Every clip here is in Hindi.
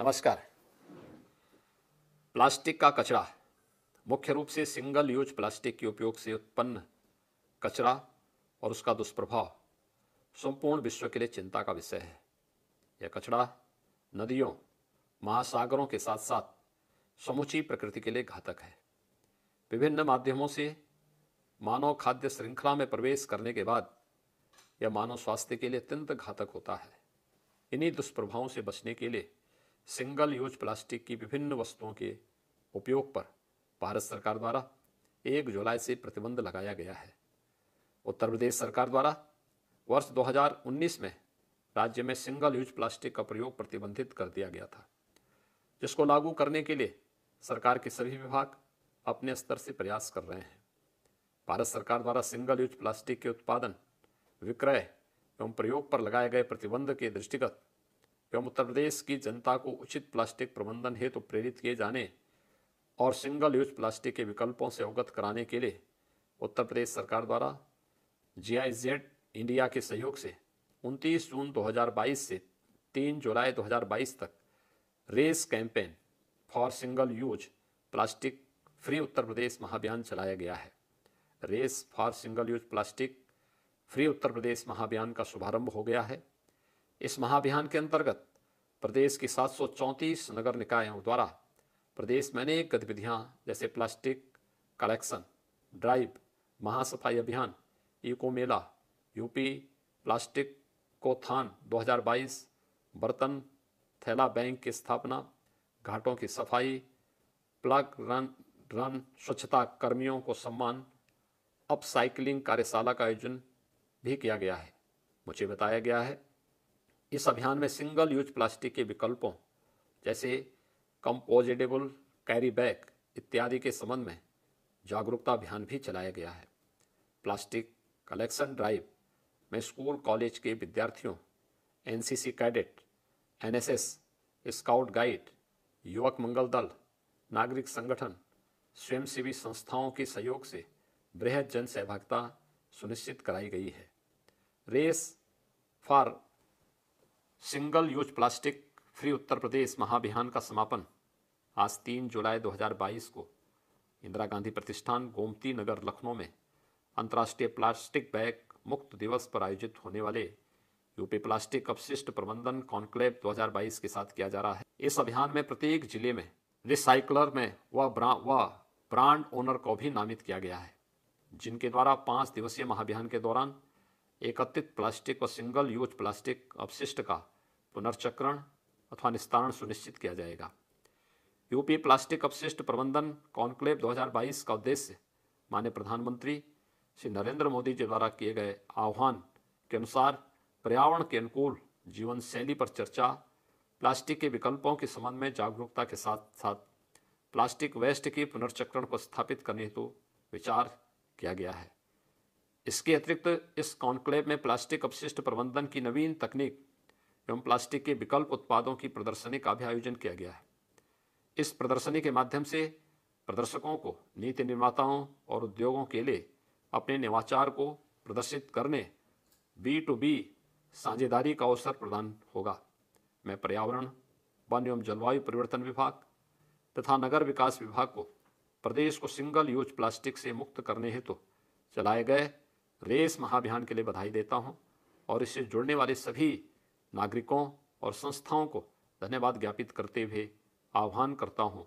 नमस्कार प्लास्टिक का कचरा मुख्य रूप से सिंगल यूज प्लास्टिक के उपयोग से उत्पन्न कचरा और उसका दुष्प्रभाव संपूर्ण विश्व के लिए चिंता का विषय है यह कचरा नदियों महासागरों के साथ साथ समूची प्रकृति के लिए घातक है विभिन्न माध्यमों से मानव खाद्य श्रृंखला में प्रवेश करने के बाद यह मानव स्वास्थ्य के लिए अत्यंत घातक होता है इन्हीं दुष्प्रभावों से बचने के लिए सिंगल यूज प्लास्टिक की विभिन्न वस्तुओं के उपयोग पर भारत सरकार द्वारा एक जुलाई से प्रतिबंध लगाया गया है उत्तर प्रदेश सरकार द्वारा वर्ष 2019 में राज्य में सिंगल यूज प्लास्टिक का प्रयोग प्रतिबंधित कर दिया गया था जिसको लागू करने के लिए सरकार के सभी विभाग अपने स्तर से प्रयास कर रहे हैं भारत सरकार द्वारा सिंगल यूज प्लास्टिक के उत्पादन विक्रय एवं प्रयोग पर लगाए गए प्रतिबंध के दृष्टिगत एवं उत्तर प्रदेश की जनता को उचित प्लास्टिक प्रबंधन हेतु तो प्रेरित किए जाने और सिंगल यूज प्लास्टिक के विकल्पों से अवगत कराने के लिए उत्तर प्रदेश सरकार द्वारा जी इंडिया के सहयोग से 29 जून 2022 से 3 जुलाई 2022 तक race campaign for single use plastic free Uttar Pradesh महाभियान चलाया गया है race for single use plastic free Uttar Pradesh महाभियान का शुभारंभ हो गया है इस महाभियान के अंतर्गत प्रदेश की सात नगर निकायों द्वारा प्रदेश में अनेक गतिविधियां जैसे प्लास्टिक कलेक्शन ड्राइव महासफाई अभियान इको मेला यूपी प्लास्टिक को थान 2022 बर्तन थैला बैंक की स्थापना घाटों की सफाई प्लग रन रन स्वच्छता कर्मियों को सम्मान अपसाइकिलिंग कार्यशाला का आयोजन भी किया गया है मुझे बताया गया है इस अभियान में सिंगल यूज प्लास्टिक के विकल्पों जैसे कंपोजिटेबल कैरी बैग इत्यादि के संबंध में जागरूकता अभियान भी चलाया गया है प्लास्टिक कलेक्शन ड्राइव में स्कूल कॉलेज के विद्यार्थियों NCC cadet NSS scout guide Yuvak Mangal दल नागरिक संगठन स्वयंसेवी संस्थाओं के सहयोग से बृहद जन सहभागिता सुनिश्चित कराई गई है race for single use plastic free Uttar Pradesh महाभियान का समापन आज तीन जुलाई 2022 को इंदिरा गांधी प्रतिष्ठान गोमती नगर लखनऊ में अंतर्राष्ट्रीय प्लास्टिक बैग मुक्त दिवस पर आयोजित होने वाले यूपी प्लास्टिक अपशिष्ट प्रबंधन कॉन्क्लेव 2022 के साथ किया जा रहा है इस अभियान में प्रत्येक जिले में रिसाइकलर में व ब्रा, ब्रांड ओनर को भी नामित किया गया है जिनके द्वारा पांच दिवसीय महाभियान के दौरान एकत्रित प्लास्टिक और सिंगल यूज प्लास्टिक अपशिष्ट का पुनर्चक्रण अथवा निस्तारण सुनिश्चित किया जाएगा यूपी प्लास्टिक अपशिष्ट प्रबंधन कॉन्क्लेव 2022 का उद्देश्य माननीय प्रधानमंत्री श्री नरेंद्र मोदी जी द्वारा किए गए आह्वान के अनुसार पर्यावरण के अनुकूल जीवन शैली पर चर्चा प्लास्टिक के विकल्पों के संबंध में जागरूकता के साथ साथ प्लास्टिक वेस्ट की पुनर्चक्रण को स्थापित करने हेतु विचार किया गया है इसके अतिरिक्त इस कॉन्क्लेव में प्लास्टिक अपशिष्ट प्रबंधन की नवीन तकनीक एवं प्लास्टिक के विकल्प उत्पादों की प्रदर्शनी का भी आयोजन किया गया है इस प्रदर्शनी के माध्यम से प्रदर्शकों को नीति निर्माताओं और उद्योगों के लिए अपने नवाचार को प्रदर्शित करने बी टू बी साझेदारी का अवसर प्रदान होगा मैं पर्यावरण वन एवं जलवायु परिवर्तन विभाग तथा नगर विकास विभाग को प्रदेश को सिंगल यूज प्लास्टिक से मुक्त करने हेतु तो चलाए गए रेस महाभियान के लिए बधाई देता हूँ और इससे जुड़ने वाले सभी नागरिकों और संस्थाओं को धन्यवाद ज्ञापित करते हुए आह्वान करता हूँ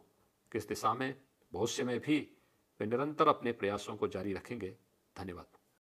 कि इस दिशा में भविष्य में भी वे निरंतर अपने प्रयासों को जारी रखेंगे धन्यवाद